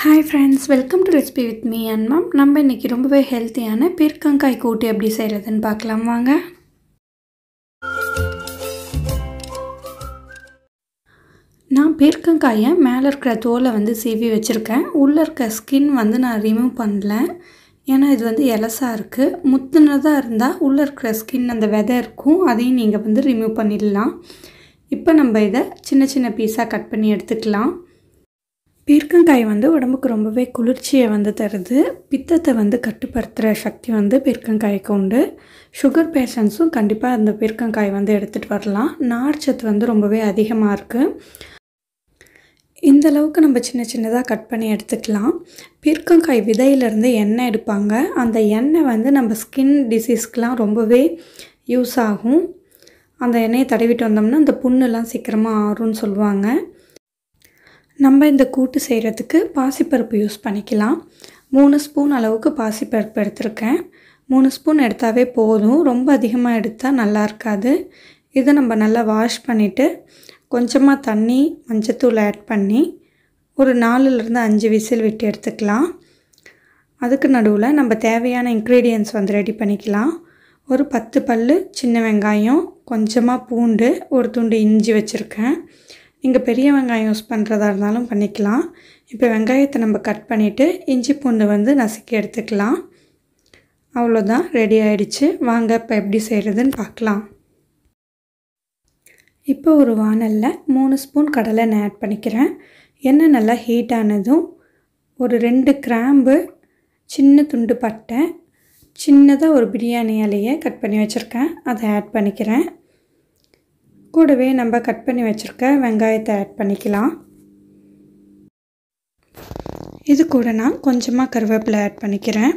hi friends welcome to recipe with me and ma'am நம்ம இன்றைக்கி ரொம்பவே ஹெல்த்தியான பீர்க்கங்காய் கூட்டி எப்படி செய்கிறதுன்னு பார்க்கலாம் வாங்க நான் பீர்க்கங்காயை மேலே இருக்கிற தோலை வந்து சீவி வச்சுருக்கேன் உள்ளே இருக்க ஸ்கின் வந்து நான் ரிமூவ் பண்ணல ஏன்னா இது வந்து எலசாக இருக்குது முத்துனதாக இருந்தால் உள்ளே இருக்கிற ஸ்கின் அந்த விதை இருக்கும் அதையும் நீங்கள் வந்து ரிமூவ் பண்ணிடலாம் இப்போ நம்ம இதை சின்ன சின்ன பீஸாக கட் பண்ணி எடுத்துக்கலாம் பீர்க்கங்காய் வந்து உடம்புக்கு ரொம்பவே குளிர்ச்சியை வந்து தருது பித்தத்தை வந்து கட்டுப்படுத்துகிற சக்தி வந்து பீர்க்கங்காய்க்கு உண்டு சுகர் பேஷண்ட்ஸும் கண்டிப்பாக அந்த பீர்க்கங்காய் வந்து எடுத்துகிட்டு வரலாம் நார்ச்சத்து வந்து ரொம்பவே அதிகமாக இருக்குது இந்த அளவுக்கு நம்ம சின்ன சின்னதாக கட் பண்ணி எடுத்துக்கலாம் பீர்க்கங்காய் விதையிலேருந்து எண்ணெய் எடுப்பாங்க அந்த எண்ணெய் வந்து நம்ம ஸ்கின் டிசீஸ்க்கெலாம் ரொம்பவே யூஸ் ஆகும் அந்த எண்ணெயை தடவிட்டு வந்தோம்னா அந்த புண்ணுலாம் சீக்கிரமாக ஆறும்னு சொல்லுவாங்க நம்ம இந்த கூட்டு செய்கிறதுக்கு பாசிப்பருப்பு யூஸ் பண்ணிக்கலாம் மூணு ஸ்பூன் அளவுக்கு பாசிப்பருப்பு எடுத்திருக்கேன் மூணு ஸ்பூன் எடுத்தாவே போதும் ரொம்ப அதிகமாக எடுத்தால் நல்லா இருக்காது இதை நம்ம நல்லா வாஷ் பண்ணிவிட்டு கொஞ்சமாக தண்ணி மஞ்சத்தூள் ஆட் பண்ணி ஒரு நாலுலேருந்து அஞ்சு விசில் விட்டு எடுத்துக்கலாம் அதுக்கு நடுவில் நம்ம தேவையான இன்க்ரீடியன்ஸ் வந்து ரெடி பண்ணிக்கலாம் ஒரு பத்து பல் சின்ன வெங்காயம் கொஞ்சமாக பூண்டு ஒரு துண்டு இஞ்சி வச்சுருக்கேன் நீங்கள் பெரிய வெங்காயம் யூஸ் பண்ணுறதா இருந்தாலும் பண்ணிக்கலாம் இப்போ வெங்காயத்தை நம்ம கட் பண்ணிவிட்டு இஞ்சி பூண்டு வந்து நசுக்கி எடுத்துக்கலாம் அவ்வளோதான் ரெடி ஆகிடுச்சு வாங்க இப்போ எப்படி செய்கிறதுன்னு பார்க்கலாம் இப்போ ஒரு வானலில் மூணு ஸ்பூன் கடலை நான் ஆட் பண்ணிக்கிறேன் எண்ணெய் நல்லா ஹீட் ஆனதும் ஒரு ரெண்டு கிராம்பு சின்ன துண்டு பட்டை சின்னதாக ஒரு பிரியாணி இலையை கட் பண்ணி வச்சுருக்கேன் அதை ஆட் பண்ணிக்கிறேன் கூடவே நம்ம கட் பண்ணி வச்சுருக்க வெங்காயத்தை ஆட் பண்ணிக்கலாம் இது கூட நான் கொஞ்சமாக கருவேப்பிலை ஆட் பண்ணிக்கிறேன்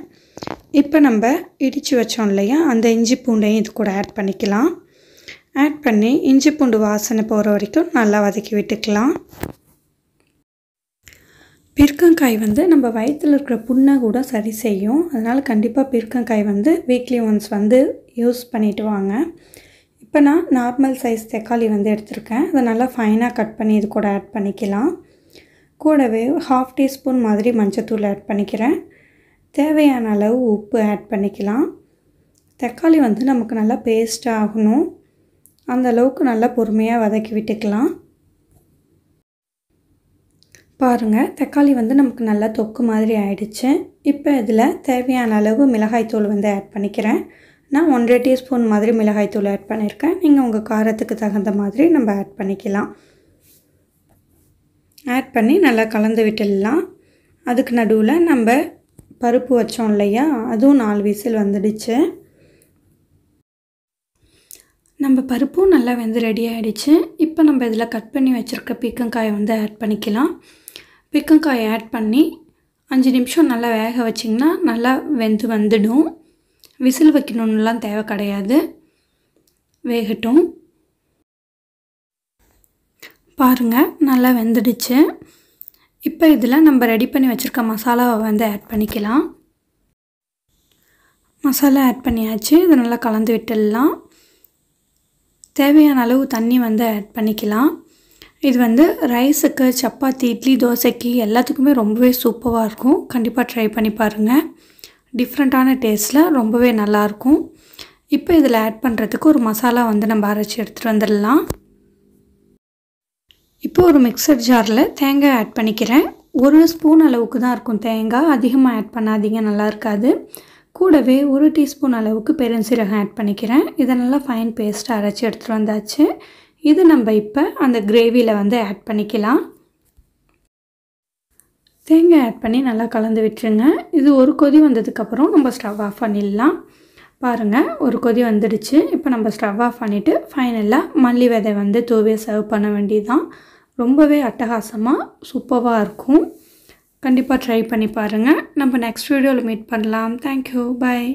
இப்போ நம்ம இடித்து வச்சோம் இல்லையா அந்த இஞ்சி பூண்டையும் இது கூட ஆட் பண்ணிக்கலாம் ஆட் பண்ணி இஞ்சி பூண்டு வாசனை போகிற வரைக்கும் நல்லா வதக்கி விட்டுக்கலாம் பீர்க்கங்காய் வந்து நம்ம வயிற்றில் இருக்கிற புண்ணை கூட சரி செய்யும் அதனால் கண்டிப்பாக பீர்க்கங்காய் வந்து வீக்லி ஒன்ஸ் வந்து யூஸ் பண்ணிவிட்டு வாங்க இப்போ நான் நார்மல் சைஸ் தக்காளி வந்து எடுத்திருக்கேன் அதை நல்லா ஃபைனாக கட் பண்ணி இது கூட ஆட் பண்ணிக்கலாம் கூடவே ஹாஃப் டீஸ்பூன் மாதிரி மஞ்சத்தூள் ஆட் பண்ணிக்கிறேன் தேவையான அளவு உப்பு ஆட் பண்ணிக்கலாம் தக்காளி வந்து நமக்கு நல்லா பேஸ்ட் ஆகணும் அந்த அளவுக்கு நல்லா பொறுமையாக வதக்கி விட்டுக்கலாம் பாருங்கள் தக்காளி வந்து நமக்கு நல்லா தொக்கு மாதிரி ஆயிடுச்சு இப்போ இதில் தேவையான அளவு மிளகாய்த்தூள் வந்து ஆட் பண்ணிக்கிறேன் நான் ஒன்றரை டீஸ்பூன் மாதிரி மிளகாய்த்தூள் ஆட் பண்ணியிருக்கேன் நீங்கள் உங்கள் காரத்துக்கு தகுந்த மாதிரி நம்ம ஆட் பண்ணிக்கலாம் ஆட் பண்ணி நல்லா கலந்து விட்டுடலாம் அதுக்கு நடுவில் நம்ம பருப்பு வச்சோம் இல்லையா அதுவும் நாலு விசில் வந்துடுச்சு நம்ம பருப்பும் நல்லா வெந்து ரெடி ஆகிடுச்சு இப்போ நம்ம இதில் கட் பண்ணி வச்சுருக்க பீக்கங்காயை வந்து ஆட் பண்ணிக்கலாம் பீக்கங்காயை ஆட் பண்ணி அஞ்சு நிமிஷம் நல்லா வேக வச்சிங்கன்னா நல்லா வெந்து வந்துடும் விசில் வைக்கணுன்னெலாம் தேவை கிடையாது வேகட்டும் பாருங்கள் நல்லா வெந்துடுச்சு இப்போ இதில் நம்ம ரெடி பண்ணி வச்சுருக்க மசாலாவை வந்து ஆட் பண்ணிக்கலாம் மசாலா ஆட் பண்ணியாச்சு இதை நல்லா கலந்து விட்டுடலாம் தேவையான அளவு தண்ணி வந்து ஆட் பண்ணிக்கலாம் இது வந்து ரைஸுக்கு சப்பாத்தி இட்லி தோசைக்கு எல்லாத்துக்குமே ரொம்பவே சூப்பராக இருக்கும் கண்டிப்பாக ட்ரை பண்ணி பாருங்கள் டிஃப்ரெண்ட்டான டேஸ்ட்டில் ரொம்பவே நல்லாயிருக்கும் இப்போ இதில் ஆட் பண்ணுறதுக்கு ஒரு மசாலா வந்து நம்ம அரைச்சி எடுத்துகிட்டு வந்துடலாம் இப்போ ஒரு மிக்சர் ஜாரில் தேங்காய் ஆட் பண்ணிக்கிறேன் ஒரு ஸ்பூன் அளவுக்கு தான் இருக்கும் தேங்காய் அதிகமாக ஆட் பண்ணாதீங்க நல்லா இருக்காது கூடவே ஒரு டீஸ்பூன் அளவுக்கு பெருஞ்சீரகம் ஆட் பண்ணிக்கிறேன் இதை நல்லா ஃபைன் பேஸ்ட்டாக அரைச்சி எடுத்துகிட்டு வந்தாச்சு இது நம்ம இப்போ அந்த கிரேவியில் வந்து ஆட் பண்ணிக்கலாம் தேங்காய் ஆட் பண்ணி நல்லா கலந்து விட்டுருங்க இது ஒரு கொதி வந்ததுக்கப்புறம் நம்ம ஸ்டவ் ஆஃப் பண்ணிடலாம் பாருங்கள் ஒரு கொதி வந்துடுச்சு இப்போ நம்ம ஸ்டவ் ஆஃப் பண்ணிவிட்டு ஃபைனலாக மல்லி விதை வந்து தூவியை சர்வ் பண்ண வேண்டியதுதான் ரொம்பவே அட்டகாசமாக சூப்பராக இருக்கும் கண்டிப்பாக ட்ரை பண்ணி பாருங்கள் நம்ம நெக்ஸ்ட் வீடியோவில் மீட் பண்ணலாம் தேங்க்யூ பாய்